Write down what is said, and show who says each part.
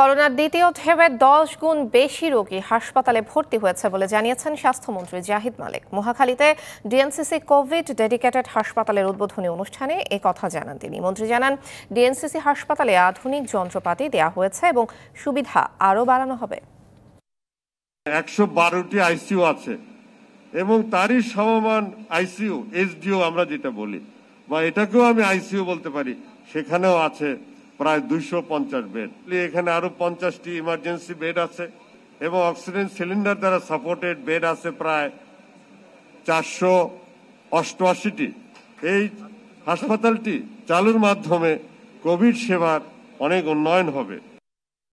Speaker 1: করোনার দ্বিতীয় ঢেউয়ে দশ গুণ বেশি রোগী হাসপাতালে ভর্তি হয়েছে বলে জানিয়েছেন স্বাস্থ্যমন্ত্রী জাহিদ মালিক মহাখালীতে ডিএনসিসি কোভিড ডেডিকেটেড হাসপাতালের উদ্বোধনী অনুষ্ঠানে এ কথা জানান তিনি মন্ত্রী জানান ডিএনসিসি হাসপাতালে আধুনিক যন্ত্রপাতি দেয়া হয়েছে এবং সুবিধা আরও বাড়ানো হবে
Speaker 2: একশো বারোটি আইসিইউ আছে এবং তারই সমমান আইসিইউ এসডিও আমরা যেটা বলি বা এটাকেও আমি আইসিইউ বলতে পারি সেখানেও আছে প্রায় দুইশো পঞ্চাশ বেড এখানে আরো পঞ্চাশটি ইমার্জেন্সি বেড আছে এবং অক্সিজেন সিলিন্ডার দ্বারা সাপোর্টেড বেড আছে প্রায় চারশো অষ্টআশিটি এই হাসপাতালটি চালুর মাধ্যমে কোভিড সেবার অনেক উন্নয়ন হবে